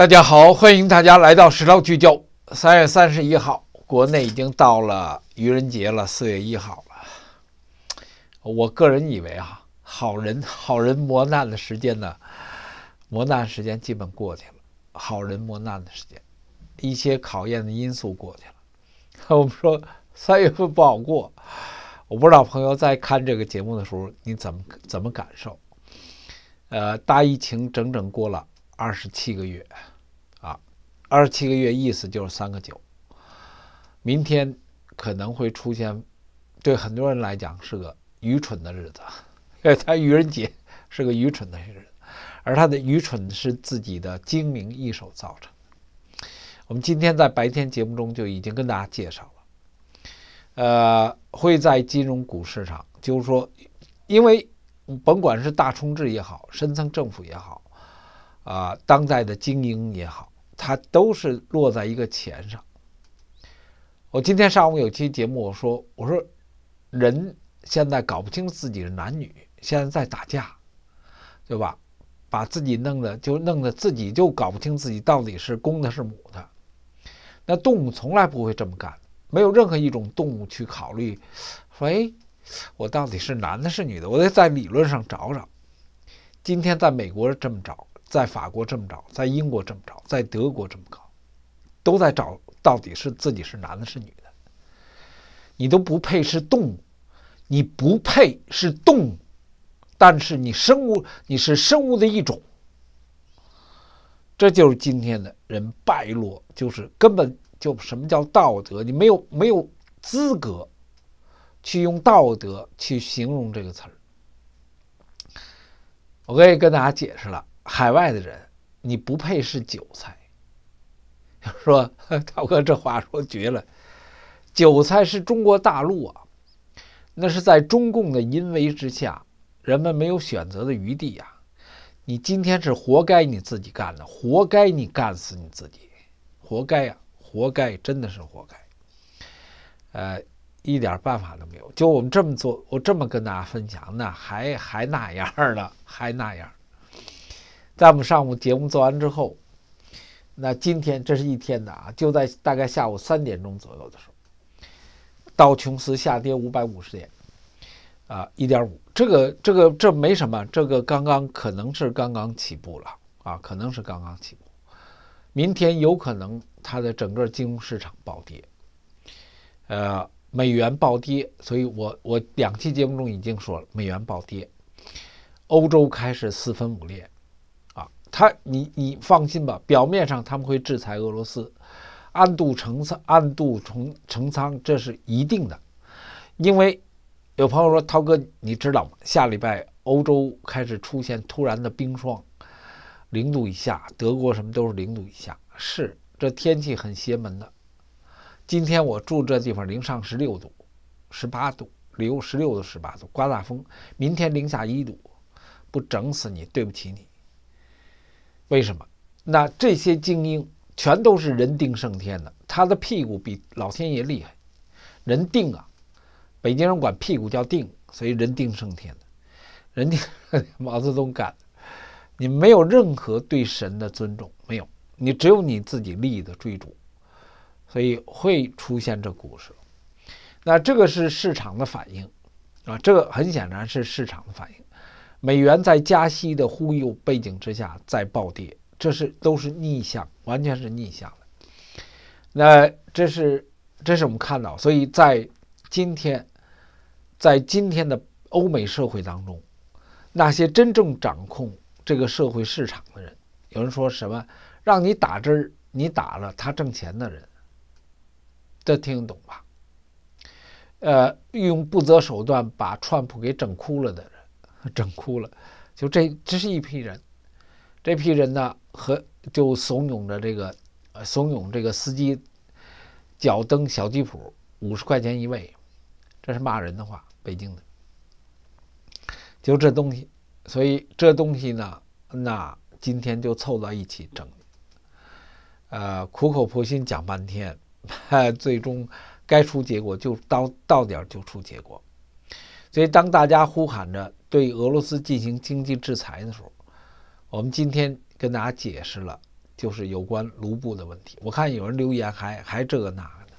大家好，欢迎大家来到《时道聚焦》。三月三十一号，国内已经到了愚人节了，四月一号了。我个人以为啊，好人好人磨难的时间呢，磨难时间基本过去了。好人磨难的时间，一些考验的因素过去了。我们说三月份不好过，我不知道朋友在看这个节目的时候，你怎么怎么感受？呃，大疫情整整过了二十七个月。二十七个月，意思就是三个九。明天可能会出现，对很多人来讲是个愚蠢的日子，因 为他愚人节是个愚蠢的日子，而他的愚蠢是自己的精明一手造成。我们今天在白天节目中就已经跟大家介绍了，呃，会在金融股市上，就是说，因为甭管是大冲制也好，深层政府也好，啊，当代的精英也好。他都是落在一个钱上。我今天上午有期节目，我说我说，人现在搞不清自己是男女，现在在打架，对吧？把自己弄的就弄的自己就搞不清自己到底是公的是母的。那动物从来不会这么干，没有任何一种动物去考虑说：“哎，我到底是男的是女的？”我得在理论上找找。今天在美国这么找，在法国这么找，在英国这么找。在德国这么高，都在找到底是自己是男的是女的。你都不配是动物，你不配是动物，但是你生物你是生物的一种。这就是今天的人败落，就是根本就什么叫道德，你没有没有资格去用道德去形容这个词儿。我可以跟大家解释了，海外的人。你不配是韭菜。说涛哥，这话说绝了，韭菜是中国大陆啊，那是在中共的淫威之下，人们没有选择的余地啊。你今天是活该你自己干的，活该你干死你自己，活该呀，活该，真的是活该。呃，一点办法都没有。就我们这么做，我这么跟大家分享，那还还那样了，还那样。在我们上午节目做完之后，那今天这是一天的啊，就在大概下午三点钟左右的时候，道琼斯下跌五百五十点，啊，一点五，这个这个这没什么，这个刚刚可能是刚刚起步了啊，可能是刚刚起步，明天有可能它的整个金融市场暴跌，呃，美元暴跌，所以我我两期节目中已经说了美元暴跌，欧洲开始四分五裂。他，你你放心吧，表面上他们会制裁俄罗斯，暗度陈仓，暗度陈陈仓，这是一定的。因为有朋友说，涛哥，你知道吗？下礼拜欧洲开始出现突然的冰霜，零度以下，德国什么都是零度以下，是这天气很邪门的。今天我住这地方，零上十六度、十八度，零十六度、十八度，刮大风。明天零下一度，不整死你，对不起你。为什么？那这些精英全都是人定胜天的，他的屁股比老天爷厉害。人定啊，北京人管屁股叫定，所以人定胜天的。人定毛泽东干的，你没有任何对神的尊重，没有，你只有你自己利益的追逐，所以会出现这故事。那这个是市场的反应啊，这个很显然是市场的反应。美元在加息的忽悠背景之下再暴跌，这是都是逆向，完全是逆向的。那这是这是我们看到，所以在今天，在今天的欧美社会当中，那些真正掌控这个社会市场的人，有人说什么让你打针儿，你打了他挣钱的人，这听懂吧？呃，用不择手段把川普给整哭了的人。整哭了，就这，这是一批人，这批人呢，和就怂恿着这个，怂恿这个司机，脚蹬小吉普，五十块钱一位，这是骂人的话，北京的，就这东西，所以这东西呢，那今天就凑到一起整，呃，苦口婆心讲半天，最终该出结果就到到点就出结果。所以，当大家呼喊着对俄罗斯进行经济制裁的时候，我们今天跟大家解释了，就是有关卢布的问题。我看有人留言还还这个那个的，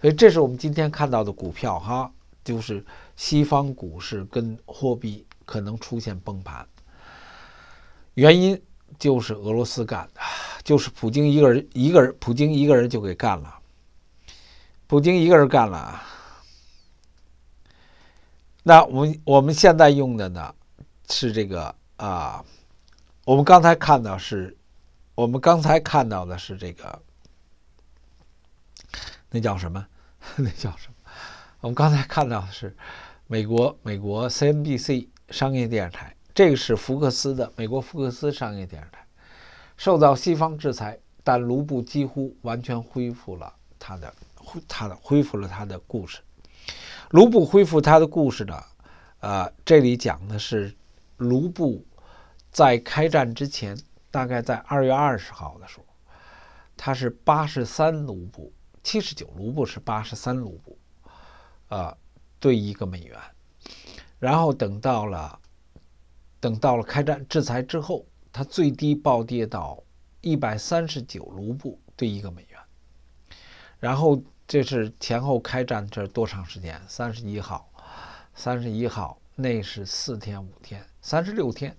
所以这是我们今天看到的股票哈，就是西方股市跟货币可能出现崩盘，原因就是俄罗斯干的，就是普京一个人一个人，普京一个人就给干了，普京一个人干了。那我们我们现在用的呢，是这个啊，我们刚才看到是，我们刚才看到的是这个，那叫什么？那叫什么？我们刚才看到的是美国美国 C N B C 商业电视台，这个是福克斯的美国福克斯商业电视台，受到西方制裁，但卢布几乎完全恢复了他的，恢他的恢复了他的故事。卢布恢复它的故事呢，呃，这里讲的是，卢布在开战之前，大概在二月二十号的时候，它是八十三卢布，七十九卢布是八十三卢布，呃，兑一个美元。然后等到了，等到了开战制裁之后，它最低暴跌到一百三十九卢布兑一个美元，然后。这是前后开战，这是多长时间？三十一号，三十一号，那是四天五天，三十六天，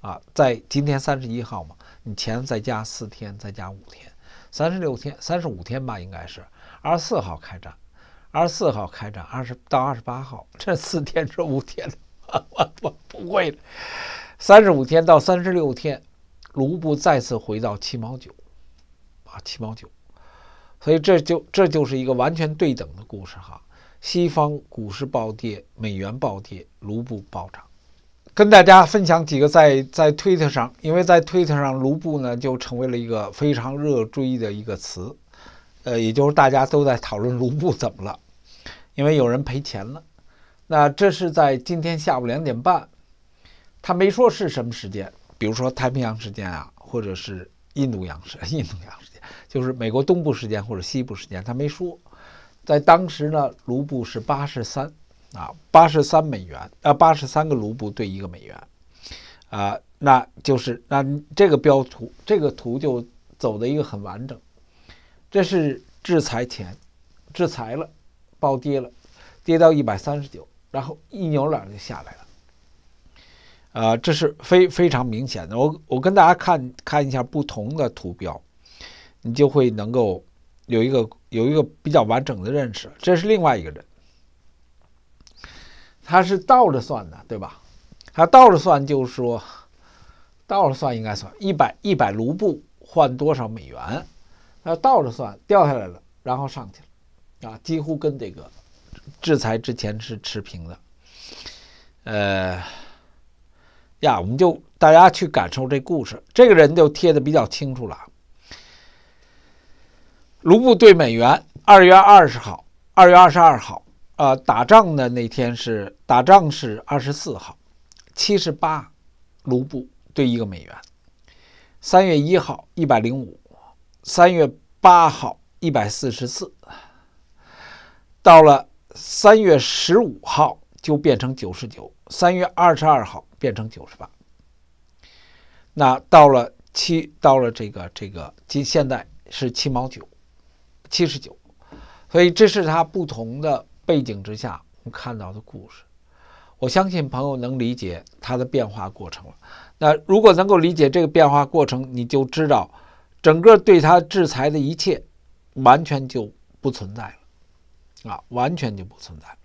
啊，在今天三十一号嘛，你前再加四天，再加五天，三十六天，三十五天吧，应该是二十四号开战，二十四号开战，二十到二十八号，这四天是五天，我 我不会的。三十五天到三十六天，卢布再次回到七毛九，啊，七毛九。所以这就这就是一个完全对等的故事哈，西方股市暴跌，美元暴跌，卢布暴涨。跟大家分享几个在在推特上，因为在推特上卢布呢就成为了一个非常热追的一个词，呃，也就是大家都在讨论卢布怎么了，因为有人赔钱了。那这是在今天下午两点半，他没说是什么时间，比如说太平洋时间啊，或者是印度洋时 印度洋时。就是美国东部时间或者西部时间，他没说。在当时呢，卢布是八十三啊，八十三美元啊，八十三个卢布兑一个美元啊，那就是那这个标图，这个图就走的一个很完整。这是制裁前，制裁了，暴跌了，跌到一百三十九，然后一扭脸就下来了。啊，这是非非常明显的。我我跟大家看看一下不同的图标。你就会能够有一个有一个比较完整的认识。这是另外一个人，他是倒着算的，对吧？他倒着算，就是说，倒着算应该算一百一百卢布换多少美元？他倒着算，掉下来了，然后上去了，啊，几乎跟这个制裁之前是持平的。呃，呀，我们就大家去感受这故事，这个人就贴的比较清楚了。卢布对美元，二月二十号、二月二十二号，呃，打仗的那天是打仗是二十四号，七十八卢布兑一个美元。三月一号一百零五，三月八号一百四十四，到了三月十五号就变成九十九，三月二十二号变成九十八。那到了七到了这个这个今现在是七毛九。七十九，所以这是他不同的背景之下我们看到的故事。我相信朋友能理解他的变化过程了。那如果能够理解这个变化过程，你就知道整个对他制裁的一切完全就不存在了啊，完全就不存在。了。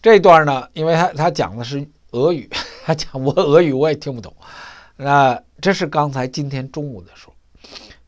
这段呢，因为他他讲的是俄语，他讲我俄语我也听不懂。那这是刚才今天中午的时候，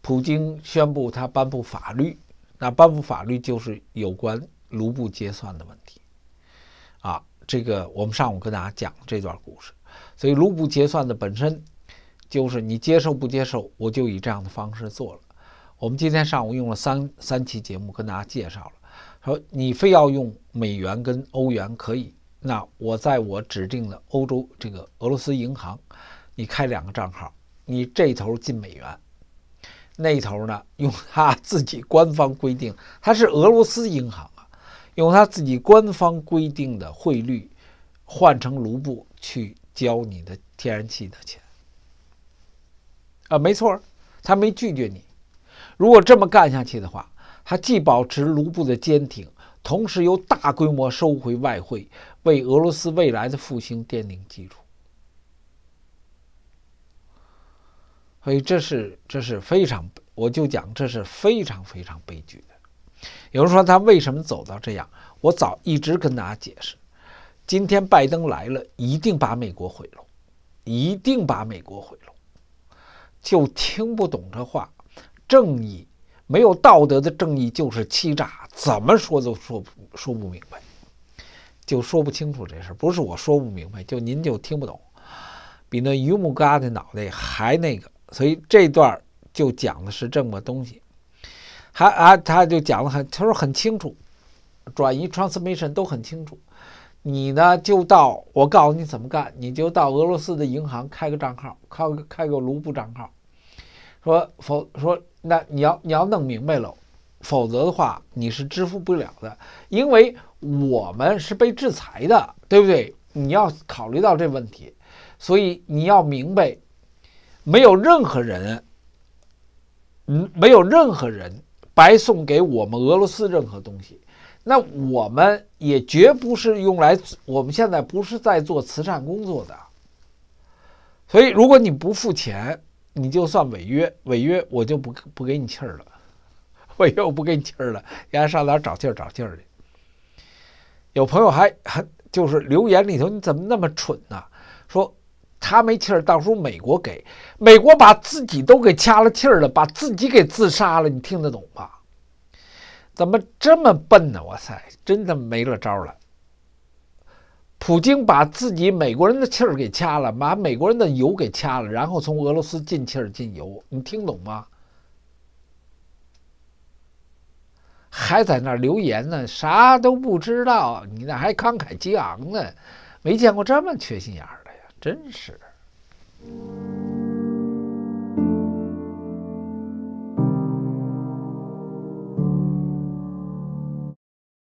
普京宣布他颁布法律，那颁布法律就是有关卢布结算的问题。啊，这个我们上午跟大家讲这段故事，所以卢布结算的本身就是你接受不接受，我就以这样的方式做了。我们今天上午用了三三期节目跟大家介绍了。说你非要用美元跟欧元可以，那我在我指定的欧洲这个俄罗斯银行，你开两个账号，你这头进美元，那头呢用他自己官方规定，他是俄罗斯银行啊，用他自己官方规定的汇率换成卢布去交你的天然气的钱。啊，没错，他没拒绝你。如果这么干下去的话。他既保持卢布的坚挺，同时又大规模收回外汇，为俄罗斯未来的复兴奠定基础。所以，这是这是非常，我就讲这是非常非常悲剧的。有人说他为什么走到这样？我早一直跟大家解释，今天拜登来了，一定把美国毁了，一定把美国毁了，就听不懂这话，正义。没有道德的正义就是欺诈，怎么说都说说不明白，就说不清楚这事儿。不是我说不明白，就您就听不懂，比那榆木疙瘩脑袋还那个。所以这段就讲的是这么东西，还啊他就讲的很他说很清楚，转移 transmission 都很清楚。你呢就到我告诉你怎么干，你就到俄罗斯的银行开个账号，开个开个卢布账号。说否说那你要你要弄明白了，否则的话你是支付不了的，因为我们是被制裁的，对不对？你要考虑到这问题，所以你要明白，没有任何人，嗯，没有任何人白送给我们俄罗斯任何东西，那我们也绝不是用来，我们现在不是在做慈善工作的，所以如果你不付钱。你就算违约，违约我就不不给你气儿了。违约我不给你气儿了，你还上哪找气儿找气儿去？有朋友还还就是留言里头，你怎么那么蠢呢？说他没气儿，时候美国给美国把自己都给掐了气儿了，把自己给自杀了，你听得懂吗？怎么这么笨呢？哇塞，真的没了招了。普京把自己美国人的气儿给掐了，把美国人的油给掐了，然后从俄罗斯进气儿进油，你听懂吗？还在那留言呢，啥都不知道，你那还慷慨激昂呢，没见过这么缺心眼儿的呀，真是。